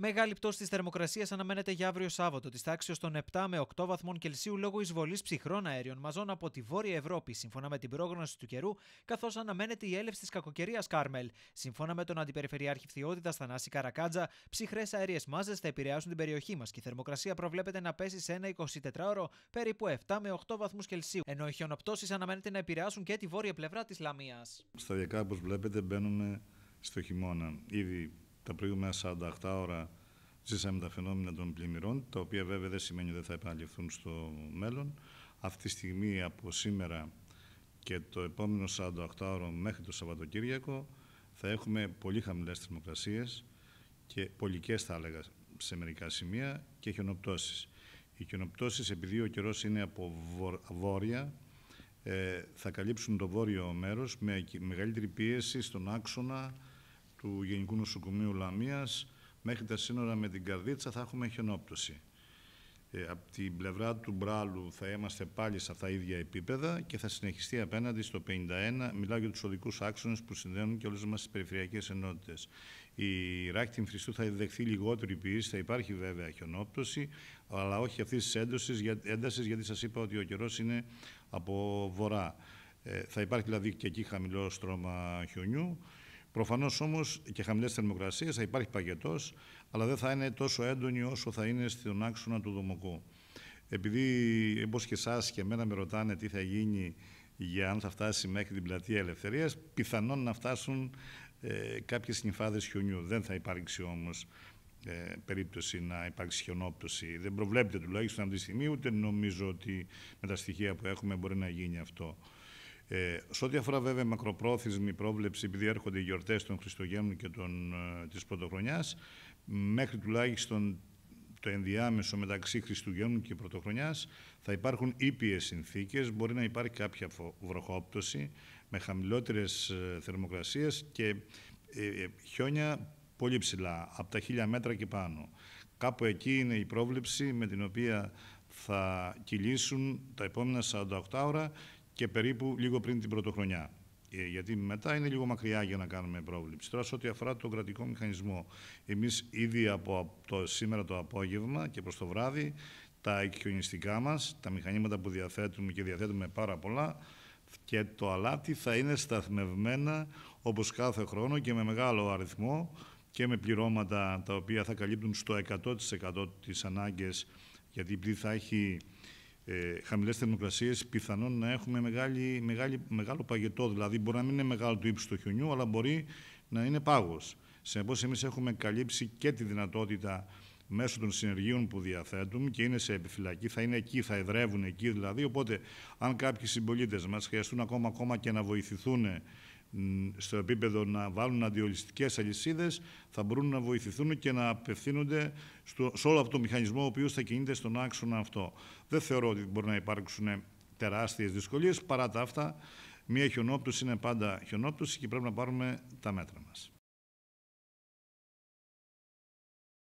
Μεγάλη πτώση της θερμοκρασίας αναμένεται για αύριο Σάββατο της τάξης των 7 με 8 βαθμών Κελσίου λόγω εισβολής ψυχρών αέριων μαζών από τη Βόρεια Ευρώπη, σύμφωνα με την πρόγνωση του καιρού, καθώς αναμένεται η έλευση της κακοκαιρίας Κάρμελ. Σύμφωνα με τον Αντιπεριφερειάρχη Φθιότητα Θανάση Καρακάτζα, ψυχρές αέριες μάζες θα επηρεάσουν την περιοχή μας και η θερμοκρασία προβλέπεται να πέσει σε ένα 24ωρο περίπου 7 με 8 βαθμούς Κελσίου, ενώ οι χιονοπτώσεις αναμένεται να επηρεάσουν και τη βόρεια πλευρά της Λαμίας. Σταδιακά, όπως βλέπετε, μπαίνουμε στο χειμώνα. Ήδη τα προηγούμενα 48 ώρα ζήσαμε τα φαινόμενα των πλημμυρών, τα οποία βέβαια δεν σημαίνει ότι δεν θα επαναληφθούν στο μέλλον. Αυτή τη στιγμή από σήμερα και το επόμενο 48 ώρο μέχρι το Σαββατοκύριακο θα έχουμε πολύ χαμηλές θερμοκρασίες και πολικές θα έλεγα σε μερικά σημεία και χιονοπτώσεις. Οι χιονοπτώσεις επειδή ο καιρός είναι από βόρεια ε, θα καλύψουν το βόρειο μέρος με μεγαλύτερη πίεση στον άξονα του Γενικού Νοσοκομείου Λαμίας μέχρι τα σύνορα με την Καρδίτσα θα έχουμε χιονόπτωση. Ε, από την πλευρά του Μπράλου θα είμαστε πάλι σε αυτά τα ίδια επίπεδα και θα συνεχιστεί απέναντι στο 51. Μιλάω για τους οδικούς άξονες που συνδέουν και όλες μας τις περιφερειακές ενότητες. Η ράκτη Φριστού θα δεχθεί λιγότερη ποιήση, θα υπάρχει βέβαια χιονόπτωση, αλλά όχι αυτής της έντασης, γιατί σας είπα ότι ο καιρός είναι από βορρά. Ε, θα υπάρχει δηλαδή και εκεί χαμηλό στρώμα χιονιού. Προφανώς όμως και χαμηλές θερμοκρασίες θα υπάρχει παγετός, αλλά δεν θα είναι τόσο έντονη όσο θα είναι στον άξονα του Δομοκού. Επειδή, όπως και εσάς και εμένα, με ρωτάνε τι θα γίνει για αν θα φτάσει μέχρι την πλατεία Ελευθερίας, πιθανόν να φτάσουν ε, κάποιες νυφάδε χιονιού. Δεν θα υπάρξει όμως ε, περίπτωση να υπάρξει χιονόπτωση. Δεν προβλέπεται τουλάχιστον αυτή τη στιγμή, ούτε νομίζω ότι με τα στοιχεία που έχουμε μπορεί να γίνει αυτό. Ε, σε ό,τι αφορά βέβαια μακροπρόθεσμη πρόβλεψη, επειδή έρχονται οι γιορτές των Χριστουγέννων και των, ε, της Πρωτοχρονιάς, μέχρι τουλάχιστον το ενδιάμεσο μεταξύ Χριστουγέννων και πρωτοχρονιάς, θα υπάρχουν ήπιες συνθήκες, μπορεί να υπάρχει κάποια βροχόπτωση με χαμηλότερες θερμοκρασίες και ε, ε, χιόνια πολύ ψηλά, από τα χίλια μέτρα και πάνω. Κάπου εκεί είναι η πρόβλεψη με την οποία θα κυλήσουν τα επόμενα 48 ώρα και περίπου λίγο πριν την πρωτοχρονιά. Ε, γιατί μετά είναι λίγο μακριά για να κάνουμε πρόβληψη. Τώρα, σε ό,τι αφορά τον κρατικό μηχανισμό, εμείς ήδη από το, σήμερα το απόγευμα και προς το βράδυ, τα εκκιονιστικά μας, τα μηχανήματα που διαθέτουμε και διαθέτουμε πάρα πολλά, και το αλάτι θα είναι σταθμευμένα όπως κάθε χρόνο και με μεγάλο αριθμό και με πληρώματα τα οποία θα καλύπτουν στο 100% τις ανάγκες γιατί η θα έχει ε, χαμηλές θερμοκρασίες, πιθανόν να έχουμε μεγάλη, μεγάλο παγετό. Δηλαδή, μπορεί να μην είναι μεγάλο του ύψου του χιονιού, αλλά μπορεί να είναι πάγος. Συνεπώς, εμείς έχουμε καλύψει και τη δυνατότητα μέσω των συνεργείων που διαθέτουν και είναι σε επιφυλακή, θα είναι εκεί, θα εδρεύουν εκεί δηλαδή. Οπότε, αν κάποιοι συμπολίτες μας χρειαστούν ακόμα και να βοηθηθούν στο επίπεδο να βάλουν αντιολιστικές αλυσίδες θα μπορούν να βοηθηθούν και να απευθύνονται στο, σε όλο αυτό το μηχανισμό ο οποίος θα κινείται στον άξονα αυτό. Δεν θεωρώ ότι μπορεί να υπάρξουν τεράστιες δυσκολίες. Παρά τα αυτά, μία χιονόπτωση είναι πάντα χιονόπτωση και πρέπει να πάρουμε τα μέτρα μας.